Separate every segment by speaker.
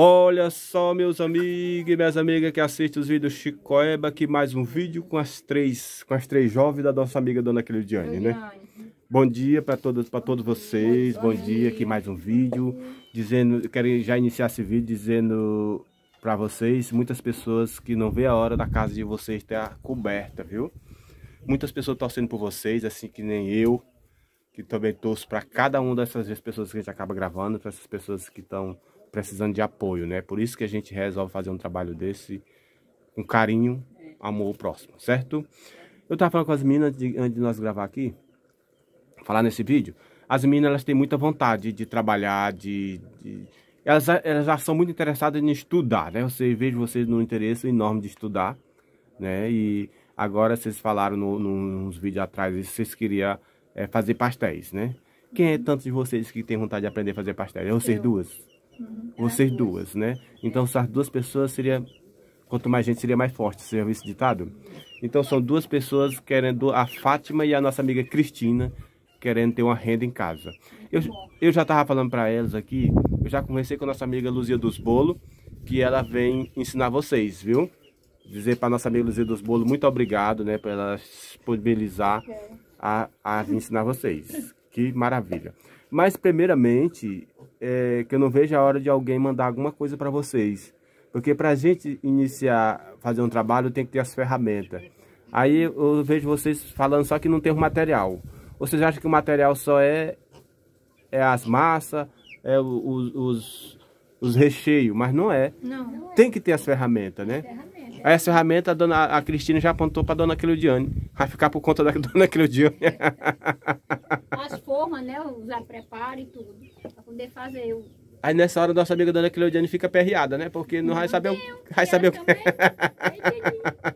Speaker 1: Olha só, meus amigos e minhas amigas que assistem os vídeos Chicoeba, aqui mais um vídeo com as três, com as três jovens da nossa amiga Dona Cleudiane, né? Bom dia para todos, para todos vocês. Bom dia, aqui mais um vídeo dizendo, quero já iniciar esse vídeo dizendo para vocês, muitas pessoas que não vê a hora da casa de vocês a coberta, viu? Muitas pessoas torcendo por vocês, assim que nem eu, que também torço para cada uma dessas pessoas que a gente acaba gravando, para essas pessoas que estão precisando de apoio, né? Por isso que a gente resolve fazer um trabalho desse com um carinho, amor ao próximo, certo? Eu tava falando com as meninas de, antes de nós gravar aqui, falar nesse vídeo. As meninas elas têm muita vontade de trabalhar, de, de elas, elas já são muito interessadas em estudar, né? Eu vejo vocês no interesse enorme de estudar, né? E agora vocês falaram no, no, nos vídeos atrás que vocês queriam é, fazer pastéis, né? Quem é uhum. tanto de vocês que tem vontade de aprender a fazer pastéis? É vocês duas? Vocês duas, né? Então, essas duas pessoas seria... Quanto mais gente, seria mais forte. Você já viu esse ditado? Então, são duas pessoas querendo... A Fátima e a nossa amiga Cristina querendo ter uma renda em casa. Eu, eu já estava falando para elas aqui, eu já conversei com a nossa amiga Luzia dos Bolo, que ela vem ensinar vocês, viu? Dizer para a nossa amiga Luzia dos Bolo muito obrigado, né, para ela disponibilizar a, a ensinar vocês. Que maravilha. Mas primeiramente, é, que eu não vejo a hora de alguém mandar alguma coisa para vocês. Porque para a gente iniciar, fazer um trabalho, tem que ter as ferramentas. Aí eu vejo vocês falando só que não tem o material. Vocês acham que o material só é, é as massas, é os, os, os recheios, mas não é. Não. Tem que ter as ferramentas, né? Ferramenta. as ferramentas a, dona, a Cristina já apontou para a dona Cleudiane. Vai ficar por conta da dona Cleudiane. As formas, né? Usar preparo e tudo poder fazer o... Aí nessa hora nossa amiga dona Cleudiane fica perreada, né? Porque não, não vai saber o... Vai saber o... que. Né?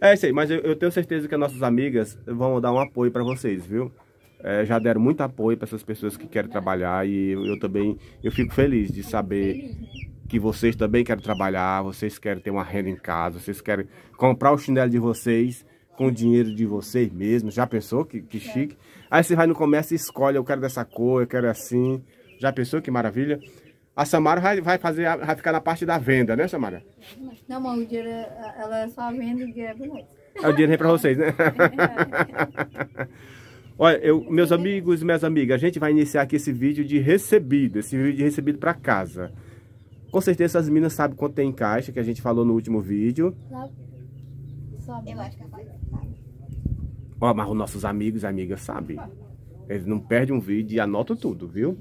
Speaker 1: É isso aí, mas eu, eu, tenho certeza que as nossas amigas vão dar um apoio para vocês, viu? É, já deram muito apoio para essas pessoas que querem trabalhar e eu, eu também eu fico feliz de saber né? que vocês também querem trabalhar, vocês querem ter uma renda em casa, vocês querem comprar o chinelo de vocês com o dinheiro de vocês mesmos. Já pensou que, que é. chique? Aí você vai no comércio e escolhe, eu quero dessa cor, eu quero assim. Já pensou que maravilha? A Samara vai, vai, fazer, vai ficar na parte da venda, né, Samara? Não, mãe, o dinheiro, ela é só venda e o dinheiro é pra nós. É o dinheiro é pra vocês, né? Olha, eu, meus amigos e minhas amigas, a gente vai iniciar aqui esse vídeo de recebido, esse vídeo de recebido para casa. Com certeza as meninas sabem quanto tem em caixa, que a gente falou no último vídeo. Eu né? acho que é Ó, mas os nossos amigos e amigas sabem. Eles não perdem um vídeo e anotam tudo, viu?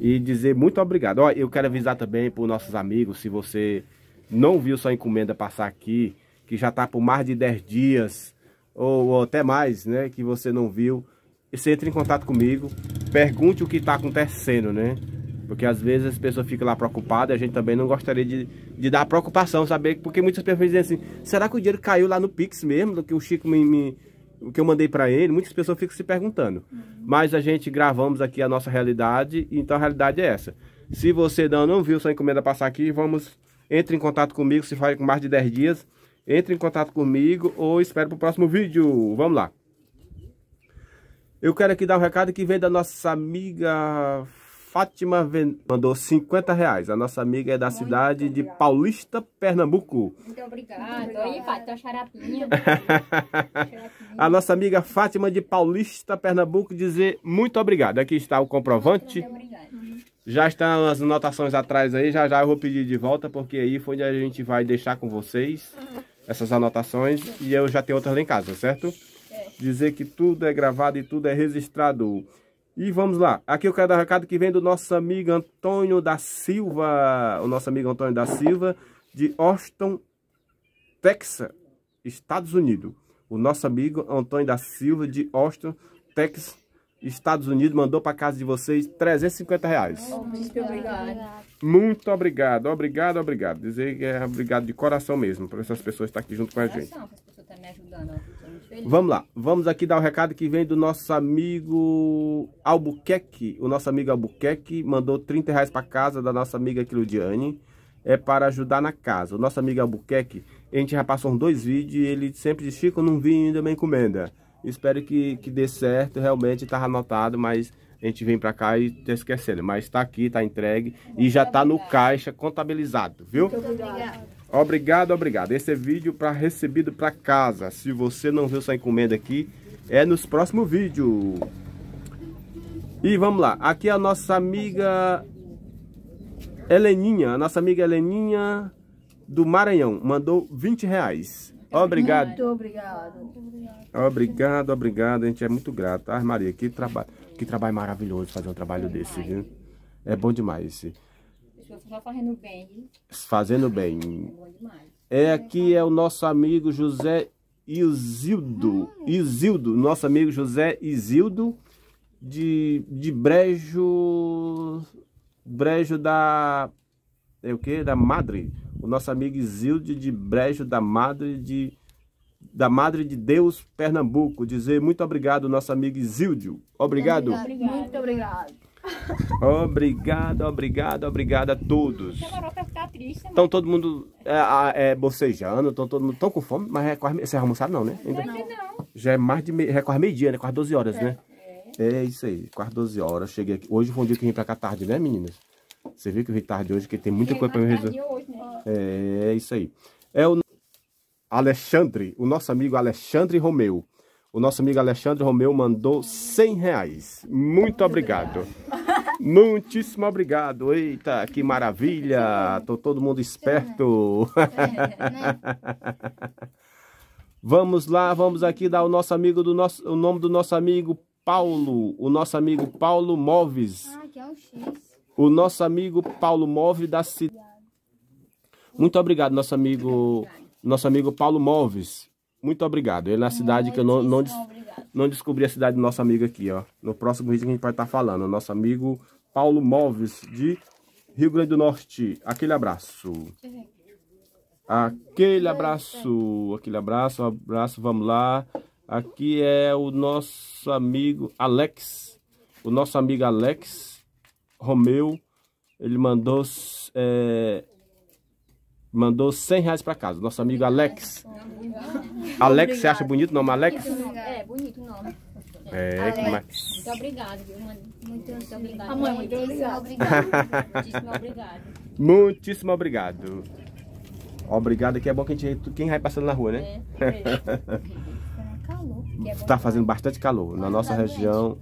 Speaker 1: E dizer muito obrigado. Ó, eu quero avisar também para os nossos amigos, se você não viu sua encomenda passar aqui, que já está por mais de 10 dias, ou, ou até mais, né, que você não viu, você entre em contato comigo, pergunte o que está acontecendo, né? Porque às vezes as pessoas ficam lá preocupadas, a gente também não gostaria de, de dar preocupação, saber, porque muitas pessoas dizem assim, será que o dinheiro caiu lá no Pix mesmo, do que o Chico me, me o que eu mandei para ele, muitas pessoas ficam se perguntando. Uhum. Mas a gente gravamos aqui a nossa realidade, então a realidade é essa. Se você não, não viu sua encomenda passar aqui, vamos entre em contato comigo, se faz com mais de 10 dias, entre em contato comigo ou espero para o próximo vídeo. Vamos lá. Eu quero aqui dar um recado que vem da nossa amiga Fátima mandou 50 reais. A nossa amiga é da Muito cidade obrigado. de Paulista, Pernambuco. Muito obrigado. Oi, Fátima, xarapinha. A nossa amiga Fátima de Paulista, Pernambuco, dizer muito obrigado. Aqui está o comprovante. Muito obrigado. Já estão as anotações atrás aí, já já eu vou pedir de volta, porque aí foi onde a gente vai deixar com vocês essas anotações e eu já tenho outras lá em casa, certo? É. Dizer que tudo é gravado e tudo é registrado. E vamos lá. Aqui eu quero dar um recado que vem do nosso amigo Antônio da Silva. O nosso amigo Antônio da Silva, de Austin, Texas, Estados Unidos. O nosso amigo Antônio da Silva, de Austin, Texas, Estados Unidos, mandou para casa de vocês 350 reais. Oh, muito obrigado. Muito obrigado, obrigado, obrigado. Dizer que é obrigado de coração mesmo, por essas pessoas estar aqui junto com a gente. As pessoas estão me ajudando, Vamos lá, vamos aqui dar o um recado que vem do nosso amigo Albuquerque. O nosso amigo Albuquerque mandou 30 reais para casa da nossa amiga Clodiane, é para ajudar na casa. O nosso amigo Albuquerque, a gente já passou uns dois vídeos e ele sempre diz, Chico, não vim ainda uma encomenda. Espero que, que dê certo, realmente estava tá anotado, mas a gente vem para cá e está esquecendo. Mas está aqui, está entregue Muito e já está no caixa contabilizado, viu? Muito obrigado. Obrigado, obrigado. Esse é vídeo para recebido para casa. Se você não viu sua encomenda aqui, é nos próximos vídeos. E vamos lá. Aqui é a nossa amiga Heleninha, a nossa amiga Heleninha do Maranhão. Mandou 20 reais. Obrigado. Muito obrigado. Obrigado, obrigado. A gente é muito grato. Ai, Maria, que trabalho, que trabalho maravilhoso fazer um trabalho desse, viu? É bom demais esse fazendo bem. Fazendo bem. É bom demais. É, aqui é o nosso amigo José Isildo. Hum. Isildo, nosso amigo José Isildo, de, de Brejo. Brejo da. É o que? Da Madre. O nosso amigo Isildo de Brejo da Madre de. Da Madre de Deus, Pernambuco. Dizer muito obrigado, nosso amigo Isildo. Obrigado. obrigado. Muito obrigado. Obrigado, obrigado, obrigado a todos. Estão né? todo mundo é, é, bocejando, estão todo mundo tão com fome, mas é quase, você é almoçado não, né? Ainda não. Já é mais de meio, é quase meio-dia, né? Quase 12 horas, é, né? É. é isso aí, quase 12 horas. Cheguei aqui. Hoje foi um dia que eu vim pra cá tarde, né, meninas? Você viu que eu vim tarde hoje, que tem muita coisa pra me resolver. Né? É, é isso aí. É o Alexandre, o nosso amigo Alexandre Romeu. O nosso amigo Alexandre Romeu mandou 100 reais. Muito obrigado. Muitíssimo obrigado. Eita, que maravilha. Tô todo mundo esperto. Vamos lá, vamos aqui dar o nosso amigo do nosso, o nome do nosso amigo Paulo, o nosso amigo Paulo Moves. Ah, que é o X. O nosso amigo Paulo Moves da cidade. Muito obrigado, nosso amigo, nosso amigo Paulo Moves. Muito obrigado. Ele na é cidade que eu não, não, des não descobri a cidade do nosso amigo aqui, ó. No próximo vídeo que a gente vai estar falando, falando. Nosso amigo Paulo Móveis, de Rio Grande do Norte. Aquele abraço. Aquele abraço. Aquele abraço, um abraço, vamos lá. Aqui é o nosso amigo Alex. O nosso amigo Alex Romeu. Ele mandou... É mandou 100 reais para casa. Nosso amigo Alex. Alex, você acha bonito o nome Alex? É, bonito o nome.
Speaker 2: É, Alex. que mais...
Speaker 1: Muito obrigado, viu, mano? Muito, muito obrigado. muito obrigado. Muitíssimo obrigado. Muitíssimo obrigado. Obrigado, que é bom que a gente, quem vai passando na rua, né? É. é. é, é tá fazendo bastante calor. Na nossa tá região...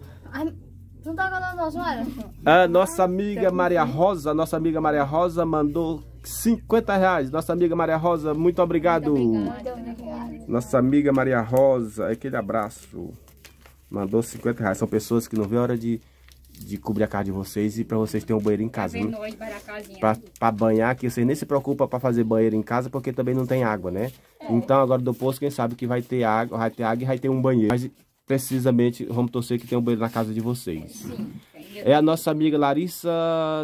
Speaker 1: Não tá calor não, senhora? A nossa amiga Maria Rosa, nossa amiga Maria Rosa mandou 50 reais. Nossa amiga Maria Rosa, muito obrigado. Muito obrigado. Nossa amiga Maria Rosa, aquele abraço. Mandou 50 reais. São pessoas que não vê a hora de, de cobrir a casa de vocês e para vocês terem um banheiro em tá casa. Né? Para banhar, que vocês nem se preocupam para fazer banheiro em casa, porque também não tem água, né? É. Então agora do posto quem sabe que vai ter água, vai ter água e vai ter um banheiro. Mas precisamente, vamos torcer que tem um banheiro na casa de vocês. Sim. É a nossa amiga Larissa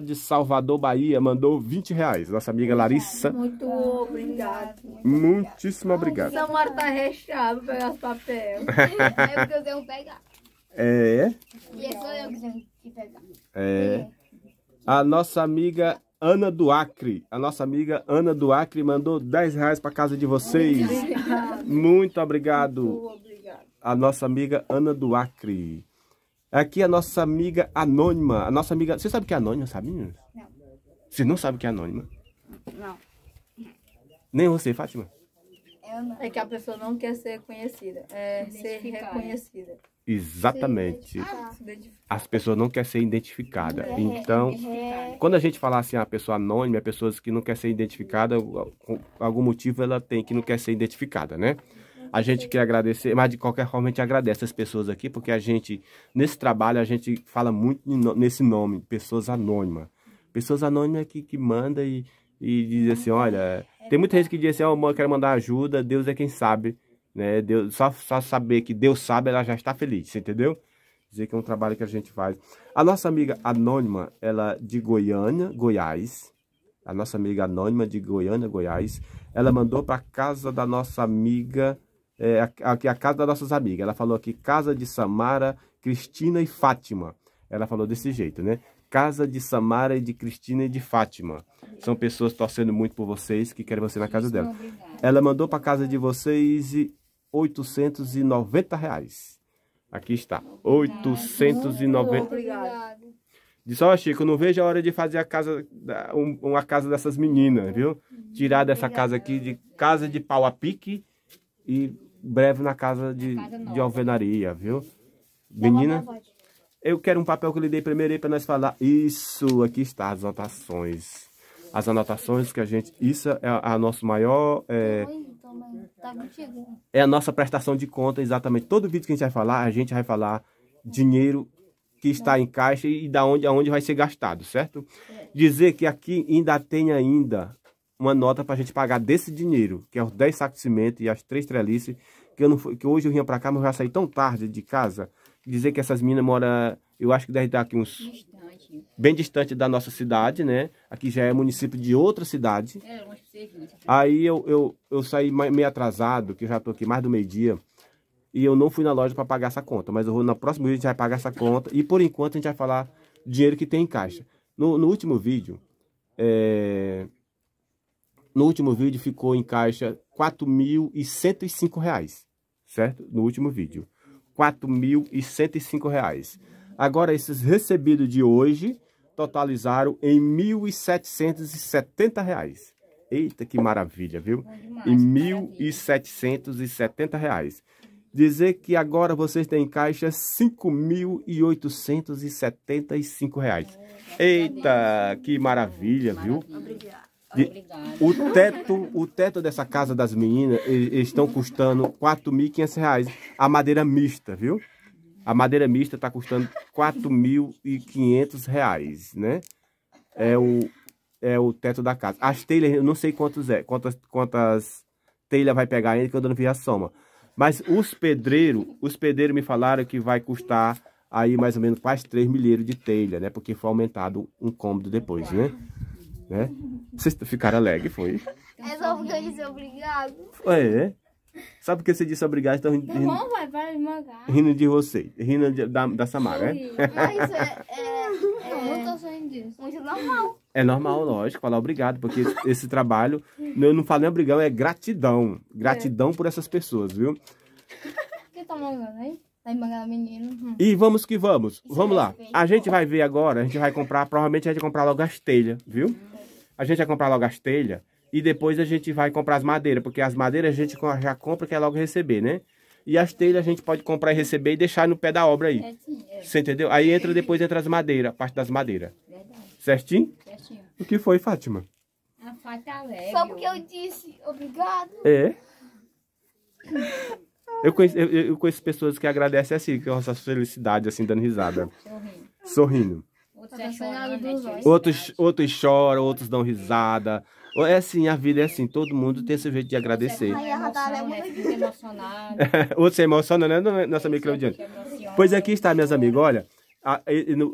Speaker 1: de Salvador, Bahia, mandou 20 reais. Nossa amiga Larissa. Muito obrigado. Muitíssimo obrigado. São Marta tá recheado pegar os papéis. é porque eu tenho que pegar. É. E é só eu que tenho que pegar. É. A nossa amiga Ana do Acre. A nossa amiga Ana do Acre mandou 10 reais para casa de vocês. Muito obrigado. Muito obrigado. Muito obrigado. A nossa amiga Ana do Acre. Aqui a nossa amiga anônima. A nossa amiga. Você sabe o que é anônima, sabe, meninas? Não. Você não sabe o que é anônima? Não. Nem você, Fátima? É, é que a pessoa não quer ser conhecida, é ser reconhecida. Exatamente. As pessoas não querem ser identificadas. É, então, é, quando a gente falar assim, a pessoa anônima, é pessoas que não quer ser identificada, por algum motivo ela tem que não quer ser identificada, né? A gente quer agradecer, mas de qualquer forma a gente agradece as pessoas aqui, porque a gente, nesse trabalho, a gente fala muito nesse nome, pessoas anônimas. Pessoas anônimas é que, que manda e, e diz assim, olha... É tem muita gente que diz assim, oh, eu quero mandar ajuda, Deus é quem sabe. Né? Deus, só, só saber que Deus sabe, ela já está feliz, entendeu? Dizer que é um trabalho que a gente faz. A nossa amiga anônima, ela é de Goiânia, Goiás, a nossa amiga anônima de Goiânia, Goiás, ela mandou para casa da nossa amiga é, aqui é a casa das nossas amigas. Ela falou aqui casa de Samara, Cristina e Fátima. Ela falou desse jeito, né? Casa de Samara e de Cristina e de Fátima. São pessoas torcendo muito por vocês, que querem você na casa dela. Ela mandou para casa de vocês 890 reais. Aqui está, 890. Obrigado. Disse, ó oh, Chico, não vejo a hora de fazer a casa, uma casa dessas meninas, viu? Tirar dessa casa aqui de casa de pau a pique e breve na casa de, casa de alvenaria, viu? Menina, eu quero um papel que eu lhe dei primeiro aí para nós falar. Isso, aqui está as anotações. As anotações que a gente... Isso é a, a nosso maior... É, então, tá é a nossa prestação de conta, exatamente. Todo vídeo que a gente vai falar, a gente vai falar dinheiro que está em caixa e da onde aonde vai ser gastado, certo? É. Dizer que aqui ainda tem ainda uma nota para a gente pagar desse dinheiro, que é os 10 sacos de cimento e as três treliças que, eu não, que hoje eu vinha para cá, mas eu já saí tão tarde de casa. Dizer que essas minas moram, eu acho que deve estar aqui uns... Distante. Bem distante da nossa cidade, né? Aqui já é município de outra cidade. É, longe Aí eu, eu, eu saí meio atrasado, que eu já estou aqui mais do meio-dia, e eu não fui na loja para pagar essa conta, mas eu vou, na próxima vídeo a gente vai pagar essa conta, e por enquanto a gente vai falar dinheiro que tem em caixa. No, no último vídeo, é no último vídeo ficou em caixa R$ 4.105, certo? No último vídeo, R$ 4.105. Agora, esses recebidos de hoje totalizaram em R$ 1.770. Eita, que maravilha, viu? Em R$ 1.770. Dizer que agora vocês têm em caixa R$ 5.875. É, Eita, que maravilha, viu? Obrigada. O teto, o teto dessa casa das meninas estão custando R$ reais A madeira mista, viu? A madeira mista está custando R$ reais né? É o, é o teto da casa. As telhas, eu não sei quantos é, quantas, quantas telhas vai pegar ainda, que eu não vi a soma. Mas os pedreiros, os pedreiros me falaram que vai custar aí mais ou menos quase 3 milheiros de telha, né? Porque foi aumentado um cômodo depois, né? né? Vocês ficaram alegres, foi? É só porque eu disse obrigado. É. Sabe por que você disse obrigado? Estão rindo, rindo, bom, vai, vai, rindo de você, rindo de, da, da Samara, né? Mas é, é, é, eu não tô saindo disso. Muito normal. É normal, lógico, falar obrigado, porque esse, trabalho, eu não falo nem obrigado, é gratidão. Gratidão é. por essas pessoas, viu? que tá mangando aí? Tá emangando menino. Hum. E vamos que vamos. Isso vamos é lá. Bem. A gente vai ver agora, a gente vai comprar, provavelmente a gente vai comprar logo as telhas, viu? a gente vai comprar logo as telhas e depois a gente vai comprar as madeiras, porque as madeiras a gente já compra e quer é logo receber, né? E as telhas a gente pode comprar e receber e deixar no pé da obra aí. Certinho. É Você entendeu? Aí entra depois entra as madeiras, a parte das madeiras. Verdade. Certinho? Certinho. O que foi, Fátima? A Fátima. alegre. Só porque eu disse obrigado. É. Eu conheço, eu, eu conheço pessoas que agradecem assim, com essa felicidade, assim, dando risada. Sorrindo. Sorrindo. Outros, é choram, né, outros, choram, outros dão risada. É assim, a vida é assim, todo mundo tem seu jeito de agradecer. É né, outros se emocionam, né, nossa amiga Claudiane? Pois aqui está, meus amigos, olha.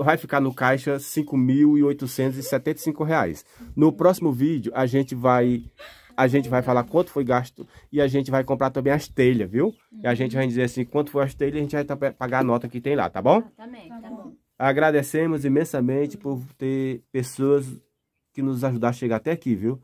Speaker 1: Vai ficar no caixa R$ 5.875. No próximo vídeo, a gente vai a gente vai falar quanto foi gasto e a gente vai comprar também as telhas, viu? E a gente uhum. vai dizer assim, quanto foi as telhas, a gente vai tá, pagar a nota que tem lá, tá bom? Ah, também, tá, tá bom. Agradecemos imensamente por ter pessoas que nos ajudaram a chegar até aqui, viu?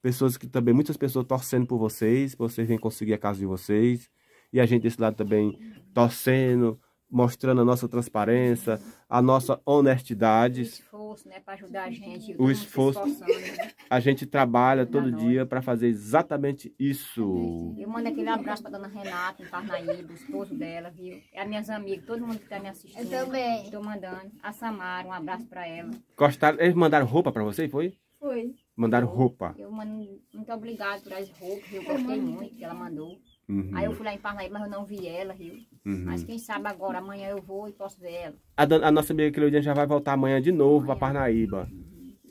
Speaker 1: Pessoas que também, muitas pessoas torcendo por vocês, vocês vêm conseguir a casa de vocês. E a gente desse lado também torcendo, mostrando a nossa transparência, a nossa honestidade. O esforço, né, para ajudar a gente. O né, esforço. Né. A gente trabalha todo noite. dia para fazer exatamente isso. Eu mando aquele abraço para dona Renata, em Parnaíba, o esposo dela, viu? É as minhas amigas, todo mundo que está me assistindo. Eu também. Estou mandando. A Samara, um abraço para ela. Gostaram? Eles mandaram roupa para você, foi? Foi. Mandaram roupa. Eu mando, muito obrigada por as roupas, eu gostei muito que ela mandou. Uhum. Aí eu uhum. fui lá em Parnaíba, mas eu não vi ela, viu? Uhum. Mas quem sabe agora, amanhã eu vou e posso ver ela. A, a nossa amiga Cleudinha já vai voltar amanhã de novo para Parnaíba.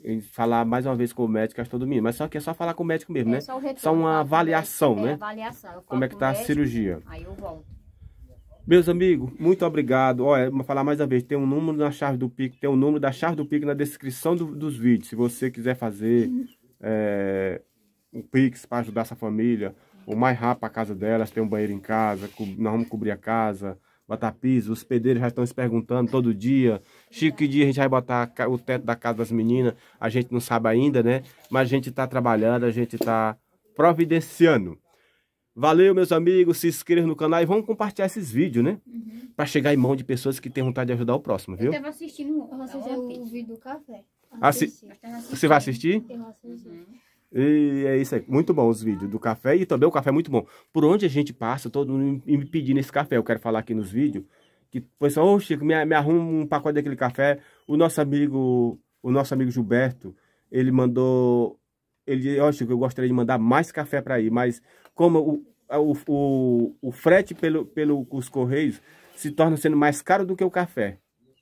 Speaker 1: Uhum. falar mais uma vez com o médico, acho todo mundo. Mas só que é só falar com o médico mesmo, é, né? Só, só uma avaliação, né? É, avaliação. Como é que tá médico, a cirurgia. Aí eu volto. Meus amigos, muito obrigado. Olha, vou falar mais uma vez, tem um número na chave do Pico, tem o um número da chave do Pico na descrição do, dos vídeos. Se você quiser fazer uhum. é, um Pix para ajudar essa família, o mais rápido a casa delas, tem um banheiro em casa, nós vamos cobrir a casa, botar piso, os pedreiros já estão se perguntando todo dia, Chico, que dia a gente vai botar o teto da casa das meninas, a gente não sabe ainda, né? Mas a gente está trabalhando, a gente está providenciando. Valeu, meus amigos, se inscrevam no canal e vamos compartilhar esses vídeos, né? Uhum. Para chegar em mão de pessoas que têm vontade de ajudar o próximo, viu? Eu estava assistindo o é vídeo do café. Ah, Assi... Você vai assistir? Eu vou assistir. E é isso aí. Muito bom os vídeos do café. E também o café é muito bom. Por onde a gente passa, todo mundo me pedindo esse café. Eu quero falar aqui nos vídeos. Que foi só, ô Chico, me, me arruma um pacote daquele café. O nosso amigo, o nosso amigo Gilberto, ele mandou. Ele, ó, Chico, eu gostaria de mandar mais café para ir, mas como o, o, o, o frete pelo, pelo, os Correios se torna sendo mais caro do que o café.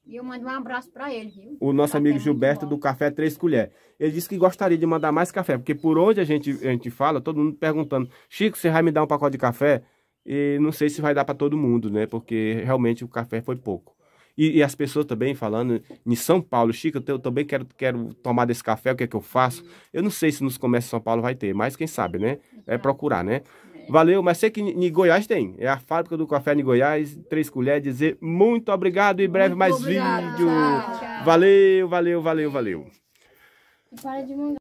Speaker 1: E eu mando um abraço para ele, viu? O nosso amigo Gilberto do Café Três Colher. Ele disse que gostaria de mandar mais café, porque por onde a gente, a gente fala, todo mundo perguntando, Chico, você vai me dar um pacote de café? E não sei se vai dar para todo mundo, né? Porque realmente o café foi pouco. E, e, as pessoas também falando em São Paulo, Chico, eu, também quero, quero tomar desse café, o que é que eu faço? Eu não sei se nos comércios de São Paulo vai ter, mas quem sabe, né? É procurar, né? É. Valeu, mas sei que em Goiás tem. É a fábrica do café em Goiás, três colheres. Dizer muito obrigado e breve muito mais vídeo. Tchau, tchau. Valeu, valeu, valeu, valeu. para de mandar.